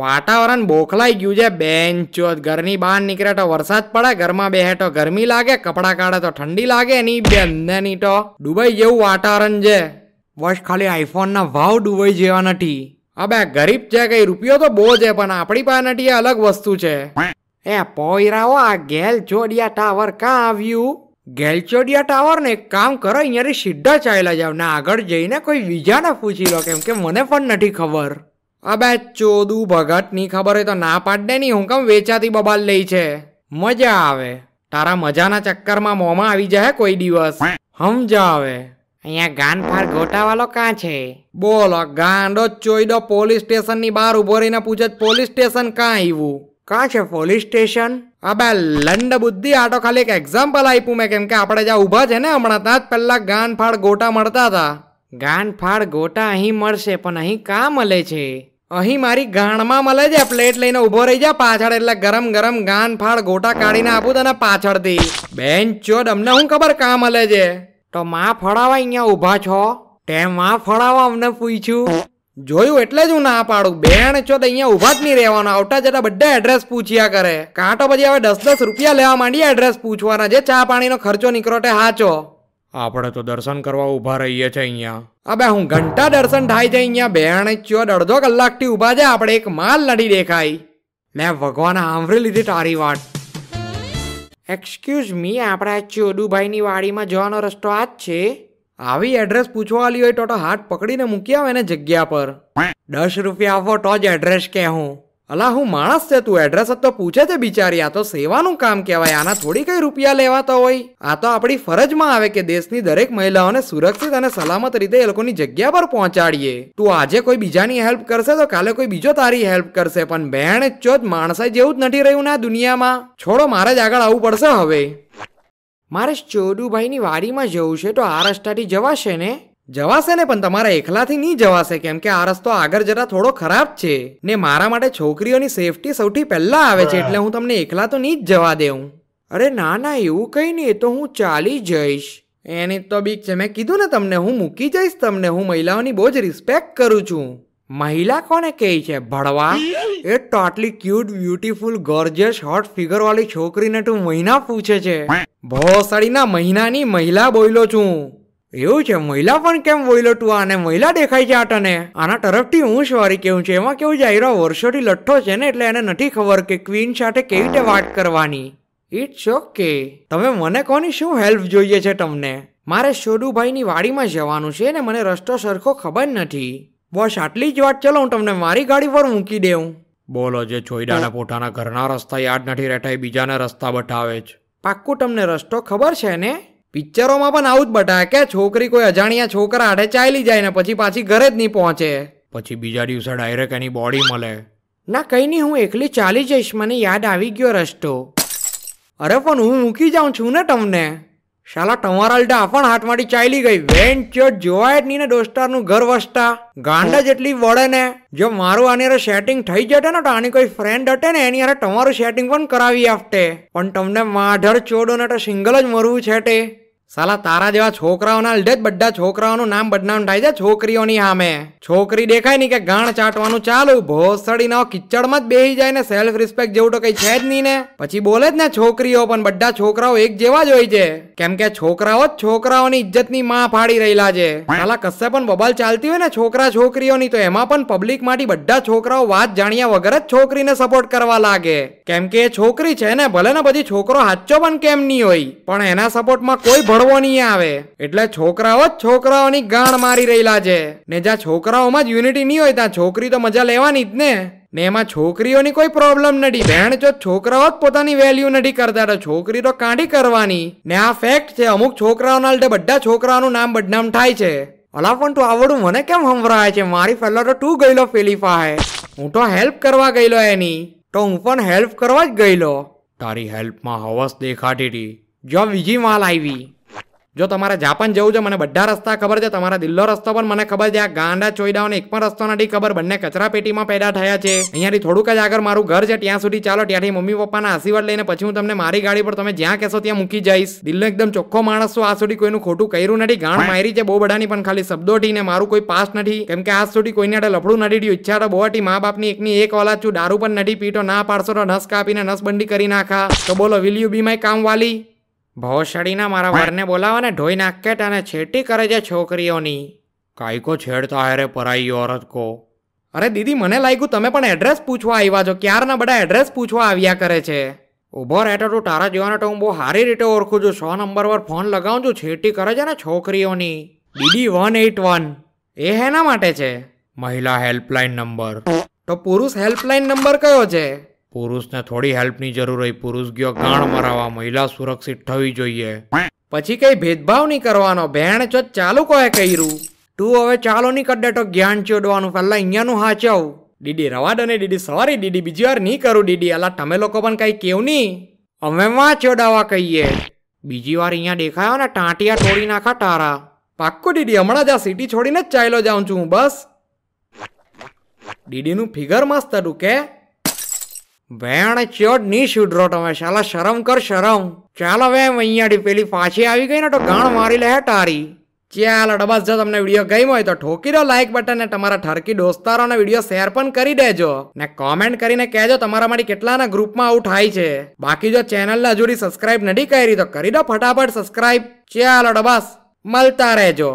વાતાવરણ બોખલાઈ ગયું છે બેન ચોથ ઘરની બહાર નીકળે તો વરસાદ પડે ઘરમાં બેહે તો ગરમી લાગે કપડા કાઢે તો ઠંડી લાગે ની બંધની તો દુબઈ જેવું વાતાવરણ છે બસ ખાલી આઈફોનના ભાવ દુબઈ જેવા નથી અબે ગરીબ છે કઈ રૂપિયો તો બહુ છે પણ આપણી પાસે નથી એ અલગ વસ્તુ છે એ પોયરાઓ આ ગેલ ચોડિયા ટાવર કાં આવ્યું ગેલચોડિયા ટાવર ને એક કામ કરો અહીંયાથી સીધા ચાલ્યા જાવ ને આગળ જઈને કોઈ બીજાને પૂછી લો કેમ કે મને પણ નથી ખબર અબે ચોદુ ભગતની ખબર હોય તો ના પાડ દે નહીં હું કેમ વેચાતી બબાલ લઈ છે મજા આવે તારા મજાના ચક્કરમાં મોંમાં આવી જાય કોઈ દિવસ સમજા આવે અહીંયા ગાન ફાર ગોટાવાલો કાં છે બોલો ગાંડો ચોઈડો પોલીસ સ્ટેશનની બહાર ઉભો રહીને પૂછે પોલીસ સ્ટેશન કાં આવ્યું ક્યાં છે પોલીસ સ્ટેશન અબે લંડ બુદ્ધિ આટો ખાલી એક એક્ઝામ્પલ આપ્યું મેં કેમ કે આપણે જ્યાં ઊભા છે ને હમણાં ત્યાં જ પહેલાં ગાનફાળ ગોટા મળતા હતા ગાનફાળ ગોટા અહીં મળશે પણ અહીં કાં મળે છે અહીં મારી ગાણમાં મળે છે પ્લેટ લઈને ઊભો રહી જા પાછળ એટલે ગરમ ગરમ ગાન ફાળ ગોટા કાઢીને આપું તને પાછળથી બેન ચો અમને શું ખબર કાં મળે છે તો માં ફળાવા અહીંયા ઊભા છો તે માં ફળાવા અમને પૂછ્યું જોયું એટલે જ હું ના પાડું બેન ચો તો અહીંયા ઉભા જ નહીં રહેવાનો આવતા જતા બધા એડ્રેસ પૂછ્યા કરે કાં તો પછી હવે દસ દસ રૂપિયા લેવા માંડીએ એડ્રેસ પૂછવાના જે ચા પાણીનો ખર્ચો નીકળો તે હાચો આપણે તો દર્શન કરવા ઊભા રહીએ છે અહીંયા અબે હું ઘંટા દર્શન થાય છે અહીંયા બેણે ચ્યો અડધો કલાકથી ઊભા છે આપણે એક માલ નથી દેખાય મેં ભગવાન સાંભળી લીધી તારી વાત એક્સક્યુઝ મી આપણા ચોડુભાઈની વાડીમાં જવાનો રસ્તો આ જ છે આવી એડ્રેસ પૂછવા આલી હોય તો હાથ પકડીને મૂકી આવે ને જગ્યા પર દસ રૂપિયા આપો તો જ એડ્રેસ કે હું અલા હું માણસ છે તું એડ્રેસ જ તો પૂછે છે બિચારી આ તો સેવાનું કામ કહેવાય આના થોડી કઈ રૂપિયા લેવાતા હોય આ તો આપણી ફરજમાં આવે કે દેશની દરેક મહિલાઓને સુરક્ષિત અને સલામત રીતે એ લોકોની જગ્યા પર પહોંચાડીએ તું આજે કોઈ બીજાની હેલ્પ કરશે તો કાલે કોઈ બીજો તારી હેલ્પ કરશે પણ બહેણ ચો જ માણસાઈ જેવું જ નથી રહ્યું ને આ દુનિયામાં છોડો મારે જ આગળ આવવું પડશે હવે મારે ચોડુભાઈની વાડીમાં જવું છે તો આ રસ્તાથી જવાશે ને જવાશે ને પણ તમારા એકલાથી નહીં જવાશે કેમ કે આ રસ્તો આગળ જરા થોડો ખરાબ છે ને મારા માટે છોકરીઓની સેફટી સૌથી પહેલા આવે છે એટલે હું તમને એકલા તો નહીં જ જવા દેઉં અરે ના ના એવું કંઈ નહીં એ તો હું ચાલી જઈશ એની તો બીક છે મેં કીધું ને તમને હું મૂકી જઈશ તમને હું મહિલાઓની બહુ જ રિસ્પેક્ટ કરું છું મહિલા કોને કહે છે ભળવા એ totally cute beautiful gorgeous hot figure વાળી છોકરીને તું મહિના પૂછે છે ભોસડીના મહિનાની મહિલા બોયલો છું એવું છે મહિલા પણ કેમ બોલ્યો તું આને મહિલા દેખાય છે આટને આના તરફથી હું સોરી કેવું છે એમાં કેવું જાયરો વર્ષોથી લઠ્ઠો છે ને એટલે એને નથી ખબર કે ક્વીન સાથે કેવી રીતે વાત કરવાની ઇટ્સ ઓકે તમે મને કોની શું હેલ્પ જોઈએ છે તમને મારે શોડુભાઈની વાડીમાં જવાનું છે ને મને રસ્તો સરખો ખબર નથી બસ આટલી જ વાત ચલો હું તમને મારી ગાડી પર મૂકી દેઉં બોલો જે છોઈડાને પોતાના ઘરના રસ્તા યાદ નથી રહેતા એ બીજાના રસ્તા બતાવે જ પાક્કું તમને રસ્તો ખબર છે ને પિક્ચરોમાં પણ આવું જ બટા કે છોકરી કોઈ અજાણ્યા છોકરા આડે ચાલી જાય ને પછી પાછી ઘરે જ નહીં પહોંચે પછી બીજા દિવસે ડાયરેક્ટ એની બોડી મળે ના કંઈ નહીં હું એકલી ચાલી જઈશ મને યાદ આવી ગયો રસ્તો અરે પણ હું મૂકી જાઉં છું ને તમને શાલા તમારા ટમારાલડા પણ હાથમાંથી ચાલી ગઈ વેન ચોટ જોવાય જ નહીં ને દોસ્તારનું ઘર વસતા ગાંડા જેટલી વળે ને જો મારું આની અરે સેટિંગ થઈ જતે ને તો આની કોઈ ફ્રેન્ડ હતે ને એની અરે તમારું સેટિંગ પણ કરાવી આપતે પણ તમને માઢર ચોડો ને તો સિંગલ જ મરવું છે તે સાલા તારા જેવા છોકરાઓના લીધે જ બધા છોકરાઓનું નામ બદનામ થાય છે છોકરીઓની સામે છોકરી દેખાય નહીં કે ગાણ ચાટવાનું ચાલુ ભોસડીનો કિચડમાં જ બેસી જાય ને સેલ્ફ રિસ્પેક્ટ જેવું તો કઈ છે જ નહીં ને પછી બોલે જ ને છોકરીઓ પણ બધા છોકરાઓ એક જેવા જ હોય છે કેમ કે છોકરાઓ જ છોકરાઓની ઇજ્જતની માં ફાડી રહેલા છે સાલા કશે પણ બબાલ ચાલતી હોય ને છોકરા છોકરીઓની તો એમાં પણ પબ્લિક માંથી બધા છોકરાઓ વાત જાણ્યા વગર જ છોકરીને સપોર્ટ કરવા લાગે કેમ કે એ છોકરી છે ને ભલે ને પછી છોકરો સાચો પણ કેમ નહીં હોય પણ એના સપોર્ટમાં કોઈ ભરો ગાળવો નહીં આવે એટલે છોકરાઓ જ છોકરાઓની ગાણ મારી રહેલા છે ને જ્યાં છોકરાઓમાં જ યુનિટી નહીં હોય ત્યાં છોકરી તો મજા લેવાની જ ને ને એમાં છોકરીઓની કોઈ પ્રોબ્લેમ નથી બેન જો છોકરાઓ જ પોતાની વેલ્યુ નથી કરતા તો છોકરી તો કાઢી કરવાની ને આ ફેક્ટ છે અમુક છોકરાઓના લીધે બધા છોકરાઓનું નામ બદનામ થાય છે અલા પણ તું આવડું મને કેમ સંભળાય છે મારી પહેલાં તો તું ગયેલો હે હું તો હેલ્પ કરવા ગયેલો એની તો હું પણ હેલ્પ કરવા જ ગયેલો તારી હેલ્પમાં હવસ દેખાતી હતી જો બીજી માલ આવી જો તમારે જાપાન જવું છે મને બધા રસ્તા ખબર છે તમારા દિલ્લો રસ્તો પણ મને ખબર છે આ ગાંડા ચોઈડાઓને એક પણ રસ્તો નથી ખબર બંને કચરા પેટીમાં પેદા થયા છે અહીંયાથી થોડુંક જ આગળ મારું ઘર છે ત્યાં સુધી ચાલો ત્યાંથી મમ્મી પપ્પાના આશીર્વાદ લઈને પછી હું તમને મારી ગાડી પર તમે જ્યાં કહેશો ત્યાં મૂકી જઈશ દિલ્લો એકદમ ચોખ્ખો માણસ છું આ સુધી કોઈનું ખોટું કર્યું નથી ગાણ મારી છે બહુ બધાની પણ ખાલી શબ્દો હતી ને મારું કોઈ પાસ નથી કેમ કે આજ સુધી કોઈને આડે લફડું નથી રહ્યું ઈચ્છા તો બહુ હતી મા બાપની એકની એક ઓલાદ છું દારૂ પણ નથી પીટો ના પાડશો તો નસ કાપીને નસ નસબંધી કરી નાખા તો બોલો વિલ યુ બી માય કામ વાલી ભોસડીના મારા વારને બોલાવાને ઢોઈ નાખેટ અને છેટી કરે છે છોકરીઓની કાયકો છેડતા રે પરાઈ ઓરત કો અરે દીદી મને લાગ્યું તમે પણ એડ્રેસ પૂછવા આવ્યા છો ક્યારના બધા એડ્રેસ પૂછવા આવ્યા કરે છે ઊભો રહેતો તું તારા જોવાનો તો હું બહુ સારી રીતે ઓળખું છું સો નંબર પર ફોન લગાવું છું છેટી કરે છે ને છોકરીઓની દીદી વન એટ વન એ હેના માટે છે મહિલા હેલ્પલાઇન નંબર તો પુરુષ હેલ્પલાઇન નંબર કયો છે પુરુષને થોડી હેલ્પની જરૂર હોય પુરુષ ગયો ગાણ મરાવા મહિલા સુરક્ષિત થવી જોઈએ પછી કઈ ભેદભાવ નહીં કરવાનો ભેણ ચો ચાલુ કોએ કર્યું તું હવે ચાલો નહીં કડે તો જ્ઞાન ચોડવાનું પહેલાં અહીંયાનું હાચવ દીદી રવા દો દીદી સોરી દીદી બીજી વાર નહીં કરું દીદી અલા તમે લોકો પણ કાંઈ કેવું નહીં અમે માં ચોડાવા કહીએ બીજી વાર અહીંયા દેખાયો ને ટાંટિયા તોડી નાખા તારા પાક્કું દીદી હમણાં જ આ સિટી છોડીને જ ચાલ્યો જાઉં છું બસ દીદીનું ફિગર મસ્ત હતું કે બેણ ચોટ ની સુધરો તમે શાલા શરમ કર શરમ ચાલો હવે અહીંયાડી પેલી પાછી આવી ગઈ ને તો ગાણ મારી લે ટારી ચાલ ડબાસ જો તમને વિડીયો ગમ્યો હોય તો ઠોકી દો લાઇક બટન ને તમારા ઠરકી દોસ્તારોને વિડીયો શેર પણ કરી દેજો ને કોમેન્ટ કરીને કહેજો તમારા માટે કેટલાના ગ્રુપમાં આવું થાય છે બાકી જો ચેનલને હજુ સબસ્ક્રાઇબ નથી કરી તો કરી દો ફટાફટ સબસ્ક્રાઇબ ચાલો ડબાસ મળતા રહેજો